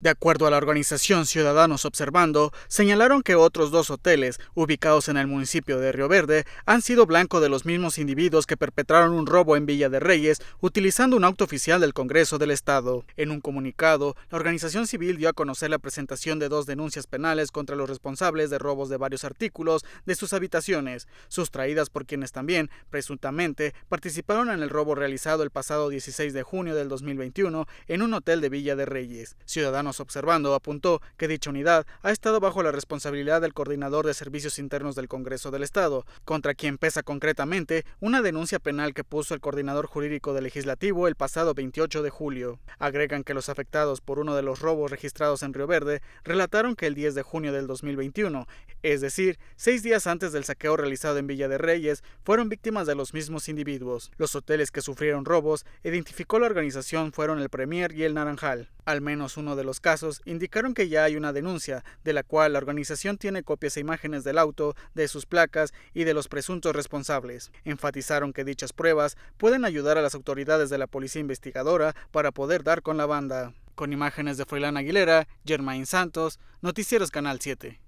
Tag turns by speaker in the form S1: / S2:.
S1: De acuerdo a la organización Ciudadanos Observando, señalaron que otros dos hoteles, ubicados en el municipio de Río Verde, han sido blanco de los mismos individuos que perpetraron un robo en Villa de Reyes utilizando un auto oficial del Congreso del Estado. En un comunicado, la organización civil dio a conocer la presentación de dos denuncias penales contra los responsables de robos de varios artículos de sus habitaciones, sustraídas por quienes también, presuntamente, participaron en el robo realizado el pasado 16 de junio del 2021 en un hotel de Villa de Reyes. Ciudadanos observando, apuntó que dicha unidad ha estado bajo la responsabilidad del coordinador de servicios internos del Congreso del Estado, contra quien pesa concretamente una denuncia penal que puso el coordinador jurídico del legislativo el pasado 28 de julio. Agregan que los afectados por uno de los robos registrados en Río Verde relataron que el 10 de junio del 2021, es decir, seis días antes del saqueo realizado en Villa de Reyes, fueron víctimas de los mismos individuos. Los hoteles que sufrieron robos, identificó la organización, fueron el Premier y el Naranjal al menos uno de los casos, indicaron que ya hay una denuncia, de la cual la organización tiene copias e imágenes del auto, de sus placas y de los presuntos responsables. Enfatizaron que dichas pruebas pueden ayudar a las autoridades de la policía investigadora para poder dar con la banda. Con imágenes de Froilán Aguilera, Germain Santos, Noticieros Canal 7.